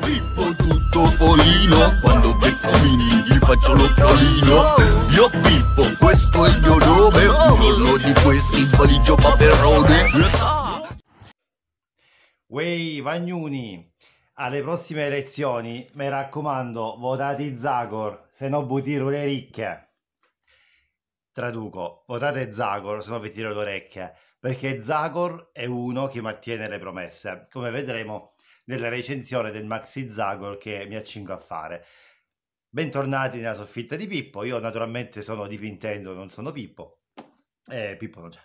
Pippo tutto polino, quando beccolini gli faccio l'occhiolino. Io Pippo, questo è il mio nome, un giorno di questi svaligio paperone. Wey, Vagnuni, alle prossime elezioni, mi raccomando, votate Zagor, se no vi tiro le ricche. Traduco, votate Zagor, se no vi tiro le orecchie, perché Zagor è uno che mantiene le promesse. Come vedremo, della recensione del Maxi Zagor che mi accingo a fare. Bentornati nella soffitta di Pippo, io naturalmente sono di Nintendo, non sono Pippo, eh, Pippo non c'è.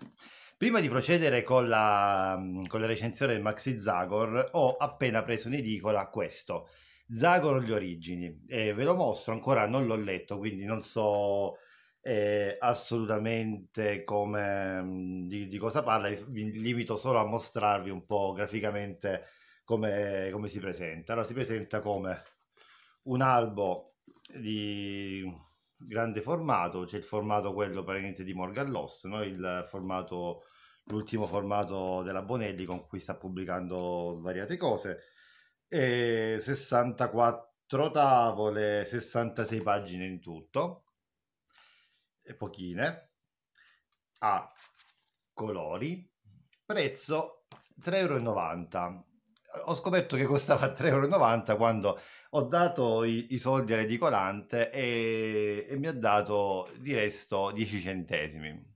Prima di procedere con la, mm, con la recensione del Maxi Zagor ho appena preso in edicola questo, Zagor gli origini, eh, ve lo mostro ancora, non l'ho letto quindi non so eh, assolutamente come, mm, di, di, cosa parla, vi limito solo a mostrarvi un po' graficamente come, come si presenta? Allora, si presenta come un albo di grande formato, c'è il formato quello praticamente di Morgan Lost, no? il formato, l'ultimo formato della Bonelli con cui sta pubblicando svariate cose, e 64 tavole, 66 pagine in tutto, e pochine, a colori, prezzo 3,90 euro ho scoperto che costava 3,90 euro quando ho dato i, i soldi all'edicolante e, e mi ha dato di resto 10 centesimi.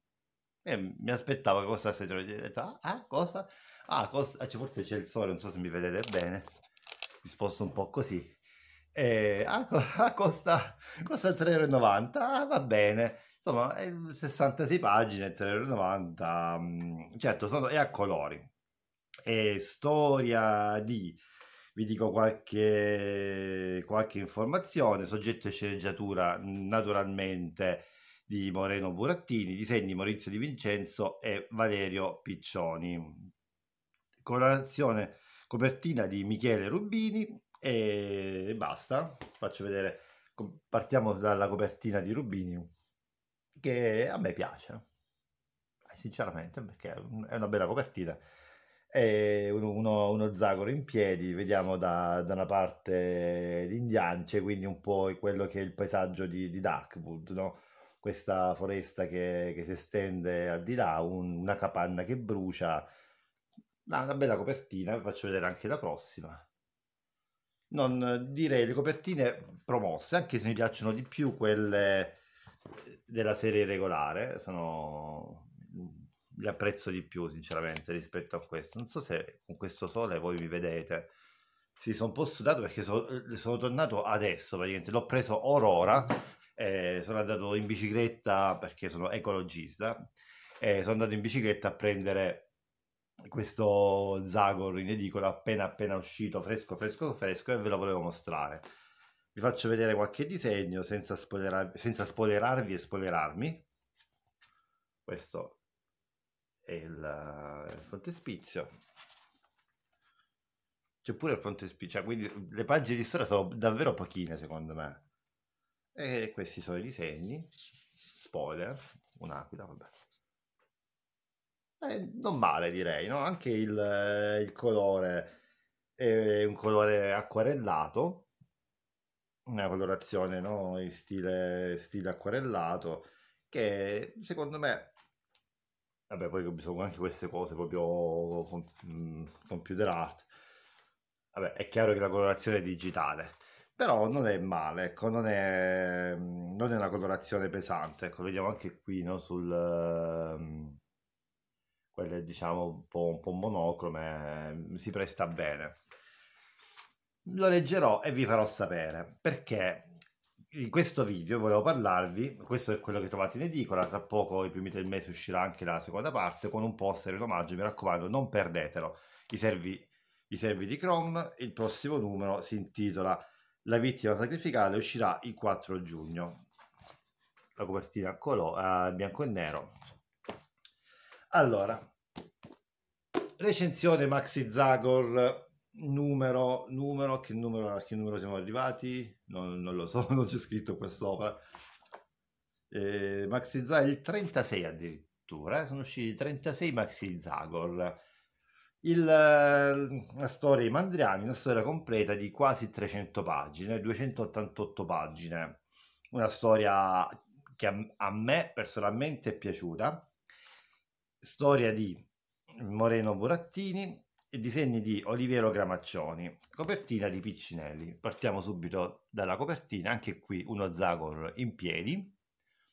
E mi aspettavo che costasse 3 euro. Ho detto, ah, ah, cosa? Ah, costa... ah, ah forse c'è il sole, non so se mi vedete bene. Mi sposto un po' così. E, ah, ah costa, costa 3,90 euro. Ah, va bene. Insomma, 66 pagine, 3,90 euro. Mm, certo, sono, è a colori è storia di vi dico qualche, qualche, informazione. Soggetto e sceneggiatura naturalmente di Moreno Burattini, disegni Maurizio Di Vincenzo e Valerio Piccioni. Colorazione copertina di Michele Rubini e basta. Faccio vedere, partiamo dalla copertina di Rubini che a me piace, sinceramente, perché è una bella copertina e uno, uno, zagoro in piedi, vediamo da, da una parte l'Indiance, quindi un po' quello che è il paesaggio di, di Darkwood, no? questa foresta che, che, si estende al di là, un, una capanna che brucia, ah, una bella copertina, vi faccio vedere anche la prossima. Non direi le copertine promosse, anche se mi piacciono di più quelle della serie regolare, sono li apprezzo di più sinceramente rispetto a questo. Non so se con questo sole voi mi vedete. si sono un po' sudato perché so, eh, sono tornato adesso, praticamente l'ho preso orora, eh, sono andato in bicicletta perché sono ecologista, eh, sono andato in bicicletta a prendere questo Zagor in edicola appena appena uscito, fresco fresco fresco e ve lo volevo mostrare. Vi faccio vedere qualche disegno senza, spoilerar senza spoilerarvi e spoilerarmi. Questo e il, il frontespizio. C'è pure il frontespizio, cioè, quindi le pagine di storia sono davvero pochine secondo me. E questi sono i disegni. Spoiler, un'aquila, vabbè. Eh, non male direi, no? Anche il, eh, il colore è un colore acquarellato, una colorazione no? in stile, stile acquarellato, che secondo me vabbè poi sono anche queste cose proprio con, mm, computer art vabbè è chiaro che la colorazione è digitale però non è male ecco, non, è, mm, non è una colorazione pesante ecco vediamo anche qui no, sul um, quelle diciamo un po', un po monocrome si presta bene lo leggerò e vi farò sapere perché in questo video volevo parlarvi, questo è quello che trovate in edicola, tra poco i primi del mese uscirà anche la seconda parte con un poster in omaggio, mi raccomando non perdetelo, i servi, i servi di Chrome, il prossimo numero si intitola La vittima sacrificale, uscirà il 4 giugno, la copertina a color, eh, bianco e nero. Allora, recensione Maxi Zagor numero, numero, che numero, a che numero siamo arrivati? Non, non lo so, non c'è scritto qua sopra. Eh, Maxi Zagor, il 36 addirittura, eh? sono usciti 36 Maxi Zagor. Il, la storia di Mandriani, una storia completa di quasi 300 pagine, 288 pagine, una storia che a, a me personalmente è piaciuta, storia di Moreno Burattini, e disegni di Oliviero Gramaccioni, copertina di Piccinelli. Partiamo subito dalla copertina, anche qui uno Zagor in piedi,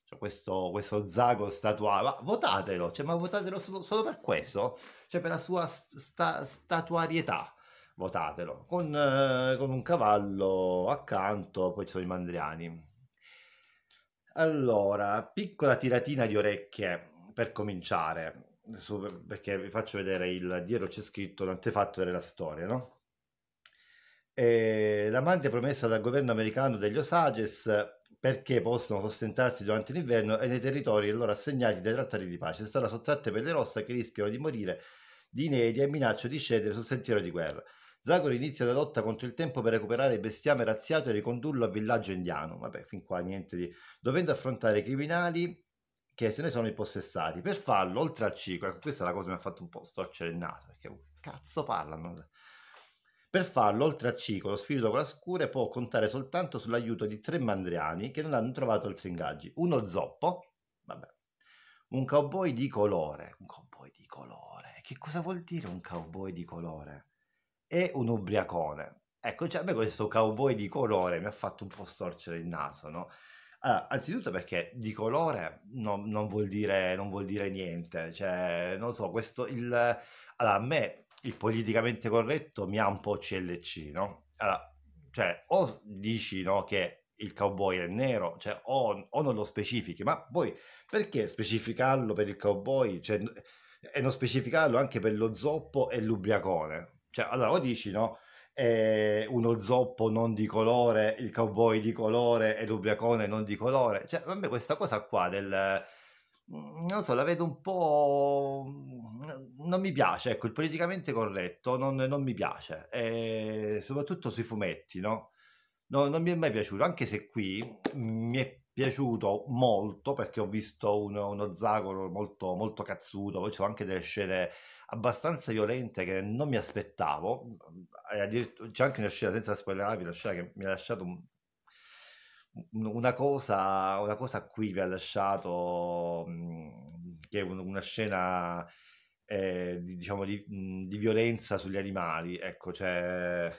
cioè questo, questo Zagor statuato, votatelo, cioè, ma votatelo solo, solo, per questo, cioè per la sua sta, statuarietà, votatelo, con, eh, con un cavallo accanto, poi ci sono i mandriani. Allora, piccola tiratina di orecchie per cominciare Super, perché vi faccio vedere il dietro c'è scritto l'antefatto della storia, no? E l'amante promessa dal governo americano degli Osages perché possono sostentarsi durante l'inverno e nei territori loro assegnati dai trattati di pace. Sarà sottratta per le rosse che rischiano di morire di inedia e minaccio di scendere sul sentiero di guerra. Zagor inizia la lotta contro il tempo per recuperare il bestiame razziato e ricondurlo al villaggio indiano. Vabbè, fin qua niente di... Dovendo affrontare criminali che se ne sono impossessati. Per farlo, oltre al ciclo, ecco, questa è la cosa che mi ha fatto un po' storcere il naso, perché cazzo parlano? Per farlo, oltre al ciclo, lo spirito con la scure può contare soltanto sull'aiuto di tre mandriani che non hanno trovato altri ingaggi. Uno zoppo, vabbè, un cowboy di colore, un cowboy di colore, che cosa vuol dire un cowboy di colore? E un ubriacone. Ecco, cioè, a me questo cowboy di colore mi ha fatto un po' storcere il naso, no? Allora, anzitutto perché di colore non, non, vuol, dire, non vuol dire niente, cioè, non so, questo, il, allora, a me il politicamente corretto mi ha un po' CLC, no? Allora, cioè, o dici, no, che il cowboy è nero, cioè, o, o, non lo specifichi, ma poi perché specificarlo per il cowboy cioè, e non specificarlo anche per lo zoppo e l'ubriacone? Cioè, allora, o dici, no, eh, uno zoppo non di colore, il cowboy di colore e l'ubriacone non di colore. Cioè, a me questa cosa qua del... Mm, non so, la vedo un po'... Mm, non mi piace, ecco, il politicamente corretto non, non mi piace, e eh, soprattutto sui fumetti, no? no? Non mi è mai piaciuto, anche se qui mm, mi è piaciuto molto perché ho visto uno, uno zagolo molto, molto cazzuto, poi c'ho anche delle scene abbastanza violente che non mi aspettavo. C'è cioè, anche una scena, senza spoilerarvi, una scena che mi ha lasciato un, una, cosa, una cosa qui vi ha lasciato, mm, che è una scena eh, diciamo di, mm, di, violenza sugli animali. Ecco, cioè,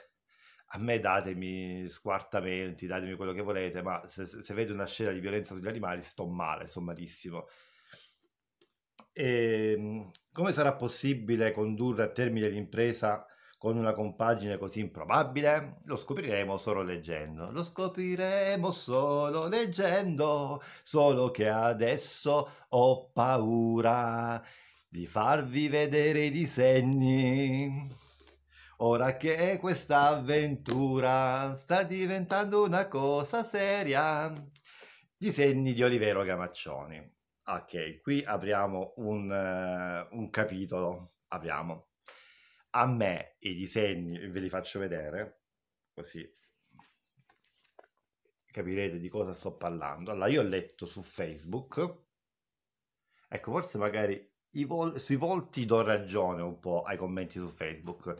a me datemi squartamenti, datemi quello che volete, ma se, se vedo una scena di violenza sugli animali sto male, sto malissimo. E ehm, come sarà possibile condurre a termine l'impresa con una compagine così improbabile? Lo scopriremo solo leggendo. Lo scopriremo solo leggendo, solo che adesso ho paura di farvi vedere i disegni. Ora che questa avventura sta diventando una cosa seria. Disegni di Olivero Gamaccioni. Ok, qui apriamo un, uh, un capitolo, apriamo. A me i disegni, ve li faccio vedere, così capirete di cosa sto parlando. Allora, io ho letto su Facebook, ecco, forse magari vol sui volti do ragione un po' ai commenti su Facebook.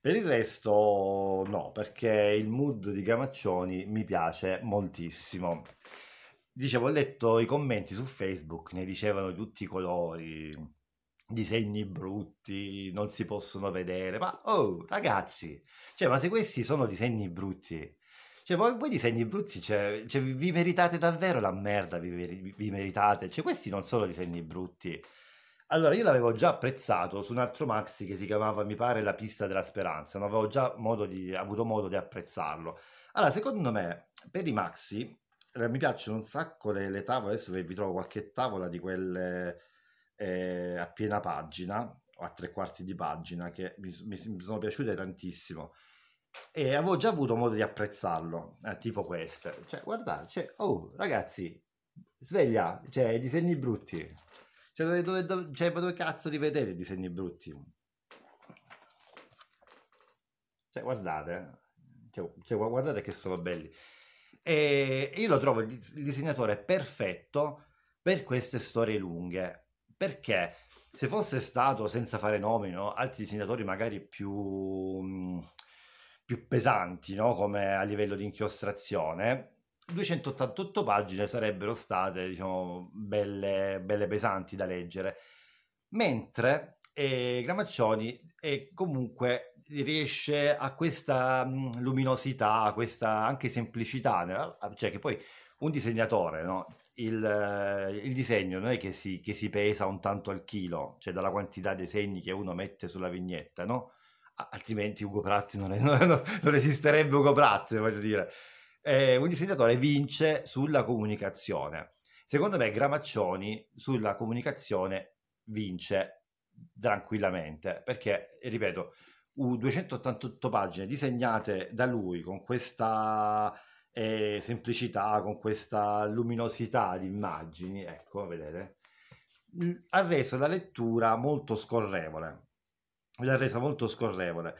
Per il resto no, perché il mood di Gamaccioni mi piace moltissimo dicevo, ho letto i commenti su Facebook, ne dicevano di tutti i colori, disegni brutti, non si possono vedere, ma oh ragazzi, cioè, ma se questi sono disegni brutti, cioè, voi, voi disegni brutti, cioè, cioè, vi meritate davvero la merda, vi, vi meritate, cioè questi non sono disegni brutti. Allora, io l'avevo già apprezzato su un altro maxi che si chiamava, mi pare, La pista della speranza, non avevo già modo di, avuto modo di apprezzarlo. Allora, secondo me, per i maxi eh, mi piacciono un sacco le, le tavole, adesso vi trovo qualche tavola di quelle eh, a piena pagina o a tre quarti di pagina che mi, mi, mi sono piaciute tantissimo e avevo già avuto modo di apprezzarlo, eh, tipo queste. Cioè, guardate, cioè, oh, ragazzi, sveglia, cioè, i disegni brutti. Cioè dove, dove, dove, cioè, dove cazzo li vedete i disegni brutti? Cioè, guardate, cioè, cioè guardate che sono belli. E io lo trovo il disegnatore perfetto per queste storie lunghe. Perché se fosse stato, senza fare nomi, no, altri disegnatori magari più, più pesanti, no, come a livello di inchiostrazione, 288 pagine sarebbero state, diciamo, belle, belle pesanti da leggere. Mentre eh, Gramaccioni è comunque riesce a questa luminosità, a questa anche semplicità, ah, cioè che poi un disegnatore, no? il, eh, il, disegno non è che si, che si, pesa un tanto al chilo, cioè dalla quantità dei segni che uno mette sulla vignetta, no? Ah, altrimenti Ugo Prazzi non, è, non, non esisterebbe Ugo Prazzi, voglio dire. Eh, un disegnatore vince sulla comunicazione. Secondo me Gramaccioni sulla comunicazione vince tranquillamente, perché, ripeto, 288 pagine disegnate da lui con questa eh, semplicità, con questa luminosità di immagini, ecco, vedete, mm, ha reso la lettura molto scorrevole. L'ha resa molto scorrevole.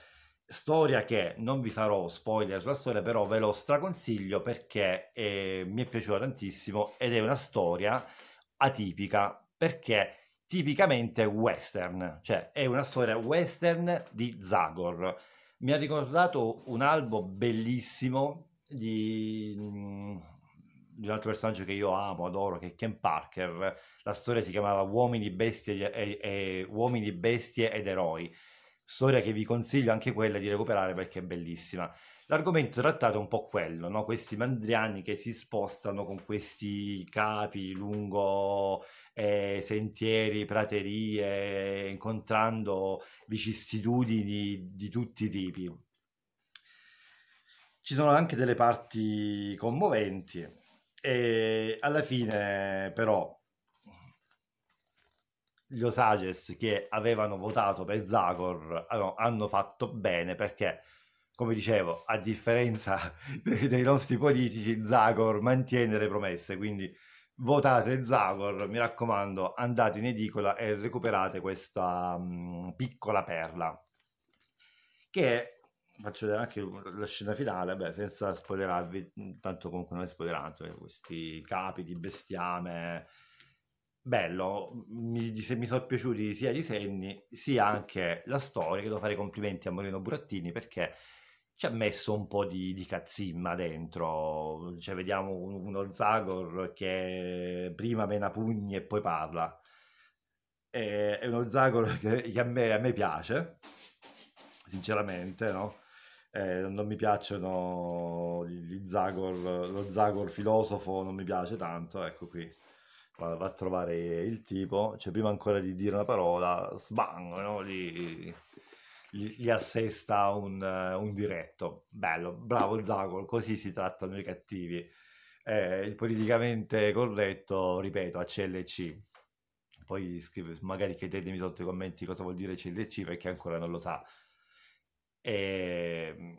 Storia che non vi farò spoiler sulla storia, però ve lo straconsiglio perché eh, mi è piaciuta tantissimo ed è una storia atipica perché tipicamente western, cioè è una storia western di Zagor. Mi ha ricordato un albo bellissimo di, mm, di un altro personaggio che io amo, adoro, che è Ken Parker. La storia si chiamava Uomini, bestie, e, e, Uomini, bestie ed eroi. Storia che vi consiglio anche quella di recuperare perché è bellissima. L'argomento trattato è un po' quello, no? questi mandriani che si spostano con questi capi lungo eh, sentieri, praterie, incontrando vicissitudini di tutti i tipi. Ci sono anche delle parti commoventi e alla fine però gli Osages che avevano votato per Zagor hanno, fatto bene perché come dicevo, a differenza dei, nostri politici, Zagor mantiene le promesse, quindi votate Zagor, mi raccomando, andate in edicola e recuperate questa um, piccola perla. Che faccio vedere anche la scena finale, beh, senza spoilerarvi, tanto comunque non è spoilerante, eh, questi capi di bestiame. Bello, mi, mi sono piaciuti sia i disegni sia anche la storia, che devo fare i complimenti a Moreno Burattini perché ci ha messo un po' di, di cazzimma dentro. Cioè, vediamo uno Zagor che prima mena pugni e poi parla. È uno Zagor che, che a, me, a, me, piace, sinceramente, no? eh, non mi piacciono gli Zagor, lo Zagor filosofo non mi piace tanto, ecco qui va a trovare il tipo, cioè prima ancora di dire una parola, sbango, no? Lì gli assesta un, eh, un diretto. Bello, bravo Zagol, così si trattano i cattivi. Eh, il politicamente corretto, ripeto, a CLC. Poi scrive, magari chiedetemi sotto i commenti cosa vuol dire CLC perché ancora non lo sa. E... Mm,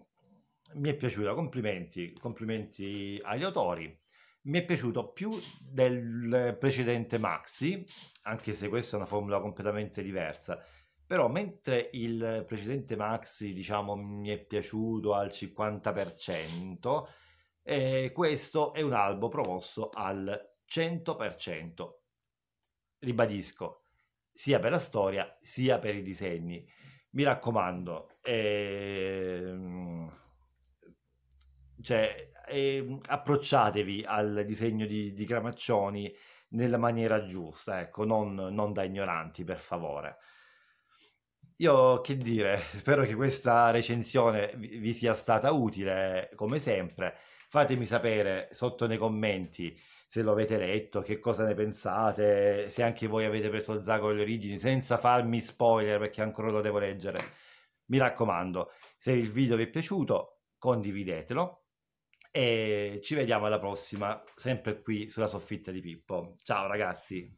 mi è piaciuta, complimenti, complimenti agli autori. Mi è piaciuto più del precedente Maxi, anche se questa è una formula completamente diversa però mentre il precedente Maxi, diciamo, mi è piaciuto al 50%, eh, questo è un albo promosso al 100%. Ribadisco, sia per la storia sia per i disegni. Mi raccomando, ehm, cioè, ehm, approcciatevi al disegno di, di Gramaccioni nella maniera giusta, ecco, non, non da ignoranti, per favore. Io che dire, spero che questa recensione vi sia stata utile, come sempre. Fatemi sapere sotto nei commenti se lo avete letto, che cosa ne pensate, se anche voi avete preso Zago le origini, senza farmi spoiler perché ancora lo devo leggere. Mi raccomando, se il video vi è piaciuto, condividetelo e ci vediamo alla prossima, sempre qui sulla soffitta di Pippo. Ciao ragazzi!